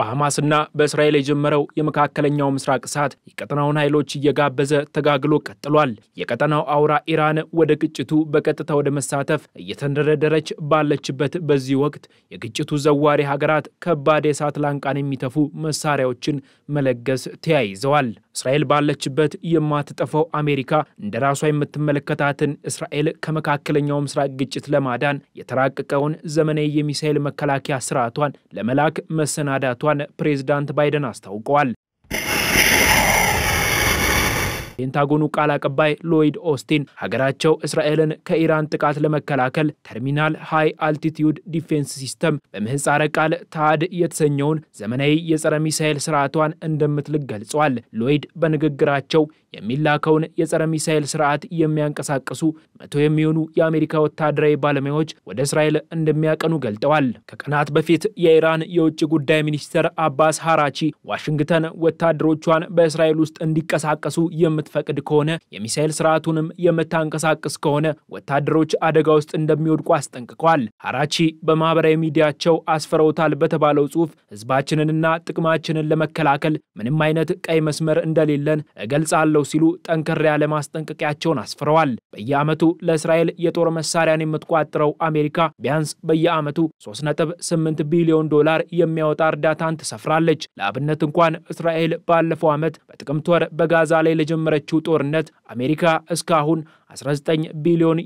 በሐማስና በእስራኤል የጀመረው የመካከለኛው ምስራቅ እሳት የቀጠናውን ኃይሎች እየጋበዘ ተጋግሎ ቀጥሏል። የቀጠናው አውራ ኢራን ወደ ግጭቱ በቀጥታ ወደ መሳተፍ እየተንደረደረች ባለችበት በዚህ ወቅት የግጭቱ ዘዋሪ ሀገራት ከባድ የእሳት ላንቃን የሚተፉ መሳሪያዎችን መለገስ ተያይዘዋል። እስራኤል ባለችበት የማትጠፋው አሜሪካ እንደ ራሷ የምትመለከታትን እስራኤል ከመካከለኛው ምስራቅ ግጭት ለማዳን የተራቀቀውን ዘመናዊ የሚሳኤል መከላከያ ስርዓቷን ለመላክ መሰናዳቷን ፕሬዝዳንት ባይደን አስታውቀዋል። የፔንታጎኑ ቃል አቀባይ ሎይድ ኦስቲን ሀገራቸው እስራኤልን ከኢራን ጥቃት ለመከላከል ተርሚናል ሃይ አልቲቲዩድ ዲፌንስ ሲስተም በምህፃረ ቃል ታድ የተሰኘውን ዘመናዊ የጸረ ሚሳኤል ስርዓቷን እንደምትልክ ገልጸዋል። ሎይድ በንግግራቸው የሚላከውን የጸረ ሚሳኤል ስርዓት የሚያንቀሳቅሱ መቶ የሚሆኑ የአሜሪካ ወታደራዊ ባለሙያዎች ወደ እስራኤል እንደሚያቀኑ ገልጠዋል። ከቀናት በፊት የኢራን የውጭ ጉዳይ ሚኒስትር አባስ ሐራቺ ዋሽንግተን ወታደሮቿን በእስራኤል ውስጥ እንዲቀሳቀሱ የምትፈቅድ ከሆነ የሚሳኤል ስርዓቱንም የምታንቀሳቅስ ከሆነ ወታደሮች አደጋ ውስጥ እንደሚወድቁ አስጠንቅቀዋል። ሐራቺ በማህበራዊ ሚዲያቸው አስፈረውታል በተባለው ጽሑፍ ህዝባችንንና ጥቅማችንን ለመከላከል ምንም አይነት ቀይ መስመር እንደሌለን እገልጻለሁ አለው ሲሉ ጠንከር ያለ ማስጠንቀቂያቸውን አስፍረዋል። በየዓመቱ ለእስራኤል የጦር መሳሪያን የምትቋጥረው አሜሪካ ቢያንስ በየዓመቱ 3.8 ቢሊዮን ዶላር የሚያወጣ እርዳታን ትሰፍራለች። ለአብነት እንኳን እስራኤል ባለፈው ዓመት በጥቅምት ወር በጋዛ ላይ ለጀመረችው ጦርነት አሜሪካ እስካሁን We we've are proud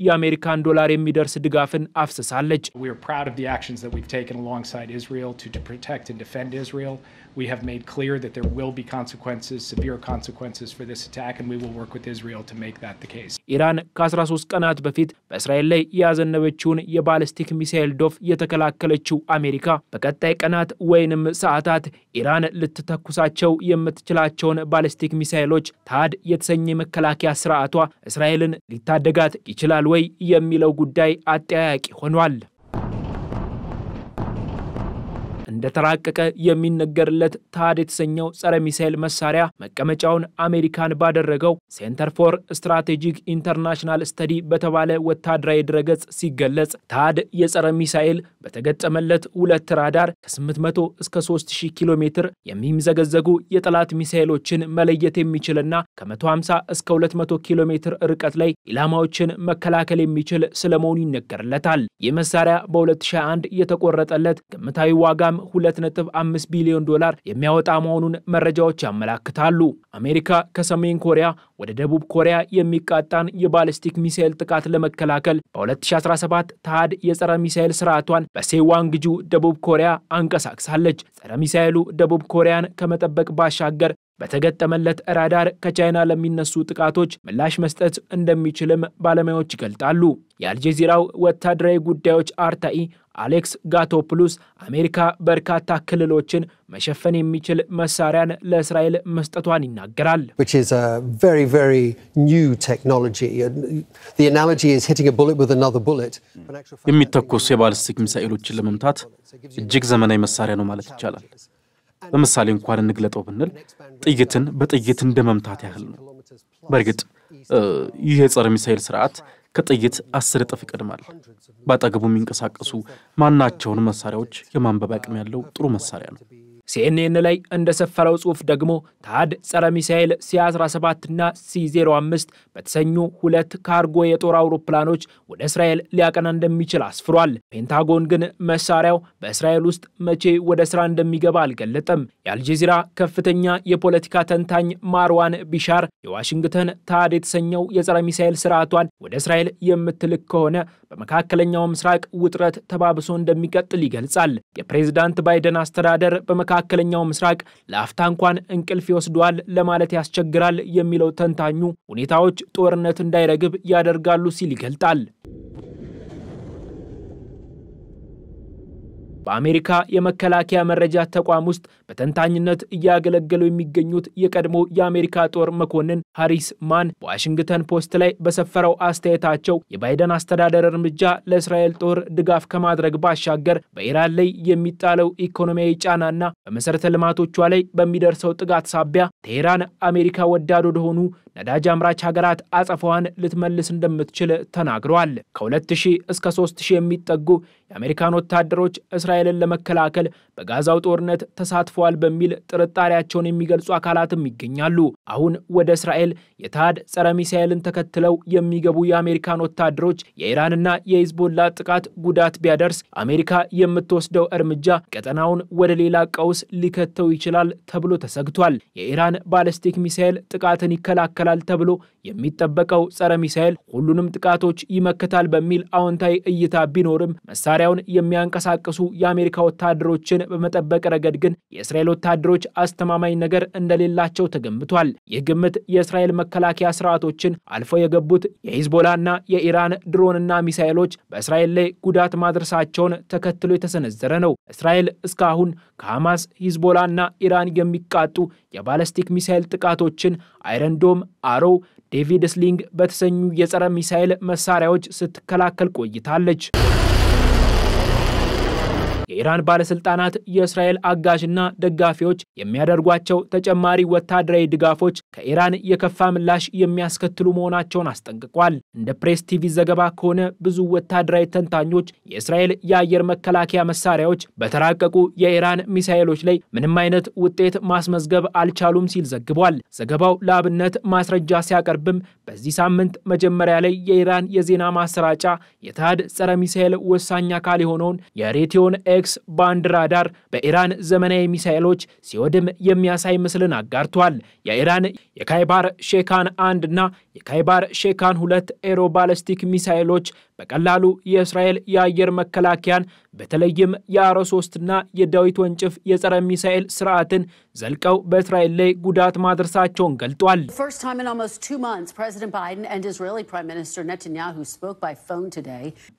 of the actions that taken alongside Israel to protect and defend Israel. We have made clear that there will be consequences, severe consequences for this attack, and we will work with Israel to make that the case. ኢራን ከ13 ቀናት በፊት በእስራኤል ላይ ያዘነበችውን የባለስቲክ ሚሳኤል ዶፍ የተከላከለችው አሜሪካ በቀጣይ ቀናት ወይንም ሰዓታት ኢራን ልትተኩሳቸው የምትችላቸውን ባለስቲክ ሚሳኤሎች ታድ የተሰኘ መከላከያ ስርዓቷ እስራኤልን ሊታደጋት ይችላል ወይ የሚለው ጉዳይ አጠያያቂ ሆኗል። እንደተራቀቀ የሚነገርለት ታድ የተሰኘው ጸረ ሚሳኤል መሳሪያ መቀመጫውን አሜሪካን ባደረገው ሴንተር ፎር ስትራቴጂክ ኢንተርናሽናል ስተዲ በተባለ ወታደራዊ ድረገጽ ሲገለጽ ታድ የጸረ ሚሳኤል በተገጠመለት ሁለት ራዳር ከ800 እስከ 3000 ኪሎ ሜትር የሚምዘገዘጉ የጠላት ሚሳኤሎችን መለየት የሚችልና ከ150 እስከ 200 ኪሎ ሜትር ርቀት ላይ ኢላማዎችን መከላከል የሚችል ስለመሆኑ ይነገርለታል። ይህ መሳሪያ በ 201 የተቆረጠለት ግምታዊ ዋጋም 2.5 ቢሊዮን ዶላር የሚያወጣ መሆኑን መረጃዎች ያመላክታሉ። አሜሪካ ከሰሜን ኮሪያ ወደ ደቡብ ኮሪያ የሚቃጣን የባሊስቲክ ሚሳኤል ጥቃት ለመከላከል በ2017 ታሃድ የጸረ ሚሳኤል ስርዓቷን በሴዋንግጁ ደቡብ ኮሪያ አንቀሳቅሳለች። ጸረ ሚሳኤሉ ደቡብ ኮሪያን ከመጠበቅ ባሻገር በተገጠመለት ራዳር ከቻይና ለሚነሱ ጥቃቶች ምላሽ መስጠት እንደሚችልም ባለሙያዎች ይገልጣሉ። የአልጀዚራው ወታደራዊ ጉዳዮች አርታኢ አሌክስ ጋቶፕሉስ አሜሪካ በርካታ ክልሎችን መሸፈን የሚችል መሳሪያን ለእስራኤል መስጠቷን ይናገራል። የሚተኮሱ የባለስቲክ ሚሳኤሎችን ለመምታት እጅግ ዘመናዊ መሳሪያ ነው ማለት ይቻላል። በምሳሌ እንኳን እንግለጠው ብንል ጥይትን በጥይት እንደ መምታት ያህል ነው። በእርግጥ ይህ የጸረ ሚሳኤል ስርዓት ከጥይት አስር እጥፍ ይቀድማል። በአጠገቡ የሚንቀሳቀሱ ማናቸውን መሳሪያዎች የማንበብ አቅም ያለው ጥሩ መሳሪያ ነው። ሲኤንኤን ላይ እንደሰፈረው ጽሑፍ ደግሞ ታድ ጸረ ሚሳኤል ሲ17 እና ሲ05 በተሰኙ ሁለት ካርጎ የጦር አውሮፕላኖች ወደ እስራኤል ሊያቀና እንደሚችል አስፍሯል። ፔንታጎን ግን መሳሪያው በእስራኤል ውስጥ መቼ ወደ ስራ እንደሚገባ አልገለጠም። የአልጀዚራ ከፍተኛ የፖለቲካ ተንታኝ ማርዋን ቢሻር የዋሽንግተን ታድ የተሰኘው የጸረ ሚሳኤል ስርዓቷን ወደ እስራኤል የምትልክ ከሆነ በመካከለኛው ምስራቅ ውጥረት ተባብሶ እንደሚቀጥል ይገልጻል። የፕሬዚዳንት ባይደን አስተዳደር በመካ መካከለኛው ምስራቅ ለአፍታ እንኳን እንቅልፍ ይወስደዋል ለማለት ያስቸግራል የሚለው ተንታኙ ሁኔታዎች ጦርነት እንዳይረግብ ያደርጋሉ ሲል ይገልጣል። በአሜሪካ የመከላከያ መረጃ ተቋም ውስጥ በተንታኝነት እያገለገሉ የሚገኙት የቀድሞ የአሜሪካ ጦር መኮንን ሃሪስ ማን በዋሽንግተን ፖስት ላይ በሰፈረው አስተያየታቸው የባይደን አስተዳደር እርምጃ ለእስራኤል ጦር ድጋፍ ከማድረግ ባሻገር በኢራን ላይ የሚጣለው ኢኮኖሚያዊ ጫናና በመሠረተ ልማቶቿ ላይ በሚደርሰው ጥቃት ሳቢያ ቴሄራን አሜሪካ ወዳድ ወደሆኑ ነዳጅ አምራች ሀገራት አጸፋዋን ልትመልስ እንደምትችል ተናግረዋል። ከ2000 እስከ 3000 የሚጠጉ የአሜሪካን ወታደሮች እስራኤልን ለመከላከል በጋዛው ጦርነት ተሳትፈዋል በሚል ጥርጣሬያቸውን የሚገልጹ አካላትም ይገኛሉ። አሁን ወደ እስራኤል የታድ ጸረ ሚሳኤልን ተከትለው የሚገቡ የአሜሪካን ወታደሮች የኢራንና የሂዝቦላ ጥቃት ጉዳት ቢያደርስ አሜሪካ የምትወስደው እርምጃ ቀጠናውን ወደ ሌላ ቀውስ ሊከተው ይችላል ተብሎ ተሰግቷል። የኢራን ባለስቲክ ሚሳኤል ጥቃትን ይከላከላል ተብሎ የሚጠበቀው ጸረ ሚሳኤል ሁሉንም ጥቃቶች ይመክታል በሚል አዎንታዊ እይታ ቢኖርም መሳሪያ መሳሪያውን የሚያንቀሳቅሱ የአሜሪካ ወታደሮችን በመጠበቅ ረገድ ግን የእስራኤል ወታደሮች አስተማማኝ ነገር እንደሌላቸው ተገምቷል። ይህ ግምት የእስራኤል መከላከያ ስርዓቶችን አልፎ የገቡት የሂዝቦላና የኢራን ድሮንና ሚሳኤሎች በእስራኤል ላይ ጉዳት ማድረሳቸውን ተከትሎ የተሰነዘረ ነው። እስራኤል እስካሁን ከሐማስ ሂዝቦላና ኢራን የሚቃጡ የባለስቲክ ሚሳኤል ጥቃቶችን አይረንዶም፣ አሮ ዴቪድ ስሊንግ በተሰኙ የጸረ ሚሳኤል መሳሪያዎች ስትከላከል ቆይታለች። የኢራን ባለስልጣናት የእስራኤል አጋዥና ደጋፊዎች የሚያደርጓቸው ተጨማሪ ወታደራዊ ድጋፎች ከኢራን የከፋ ምላሽ የሚያስከትሉ መሆናቸውን አስጠንቅቋል። እንደ ፕሬስ ቲቪ ዘገባ ከሆነ ብዙ ወታደራዊ ተንታኞች የእስራኤል የአየር መከላከያ መሳሪያዎች በተራቀቁ የኢራን ሚሳኤሎች ላይ ምንም አይነት ውጤት ማስመዝገብ አልቻሉም ሲል ዘግቧል። ዘገባው ለአብነት ማስረጃ ሲያቀርብም በዚህ ሳምንት መጀመሪያ ላይ የኢራን የዜና ማሰራጫ የታድ ጸረ ሚሳኤል ወሳኝ አካል የሆነውን የሬትዮን ሮሌክስ በአንድ ራዳር በኢራን ዘመናዊ ሚሳኤሎች ሲወድም የሚያሳይ ምስልን አጋርቷል። የኢራን የካይባር ሼካን አንድ እና የካይባር ሼካን ሁለት ኤሮ ባለስቲክ ሚሳኤሎች በቀላሉ የእስራኤል የአየር መከላከያን በተለይም የአሮ ሶስትና የዳዊት ወንጭፍ የጸረ ሚሳኤል ስርዓትን ዘልቀው በእስራኤል ላይ ጉዳት ማድረሳቸውን ገልጧል።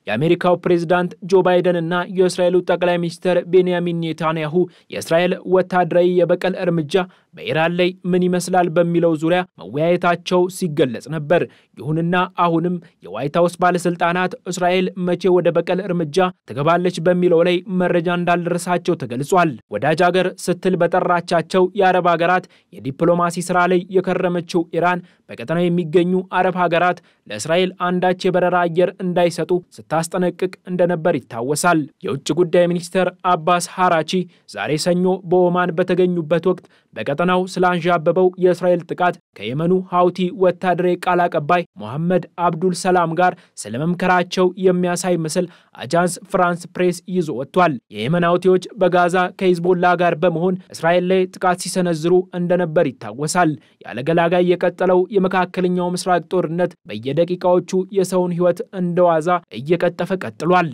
የአሜሪካው ፕሬዝዳንት ጆ ባይደን እና የእስራኤሉ ጠቅላይ ሚኒስትር ቤንያሚን ኔታንያሁ የእስራኤል ወታደራዊ የበቀል እርምጃ በኢራን ላይ ምን ይመስላል በሚለው ዙሪያ መወያየታቸው ሲገለጽ ነበር። ይሁንና አሁንም የዋይት ሀውስ ባለስልጣናት እስራኤል መቼ ወደ በቀል እርምጃ ትገባለች በሚለው ላይ መረጃ እንዳልደረሳቸው ተገልጿል። ወዳጅ አገር ስትል በጠራቻቸው የአረብ ሀገራት የዲፕሎማሲ ስራ ላይ የከረመችው ኢራን በቀጠናው የሚገኙ አረብ ሀገራት ለእስራኤል አንዳች የበረራ አየር እንዳይሰጡ ስታስጠነቅቅ እንደነበር ይታወሳል። የውጭ ጉዳይ ሚኒስትር አባስ ሐራቺ ዛሬ ሰኞ በኦማን በተገኙበት ወቅት በቀጠናው ስላንዣበበው የእስራኤል ጥቃት ከየመኑ ሀውቲ ወታደራዊ ቃል አቀባይ ሞሐመድ አብዱል ሰላም ጋር ስለመምከራቸው የሚያሳይ ምስል አጃንስ ፍራንስ ፕሬስ ይዞ ወጥቷል። የየመን ሀውቲዎች በጋዛ ከሂዝቦላ ጋር በመሆን እስራኤል ላይ ጥቃት ሲሰነዝሩ እንደነበር ይታወሳል። ያለገላጋይ የቀጠለው የመካከለኛው ምስራቅ ጦርነት በየደቂቃዎቹ የሰውን ሕይወት እንደዋዛ እየቀጠፈ ቀጥሏል።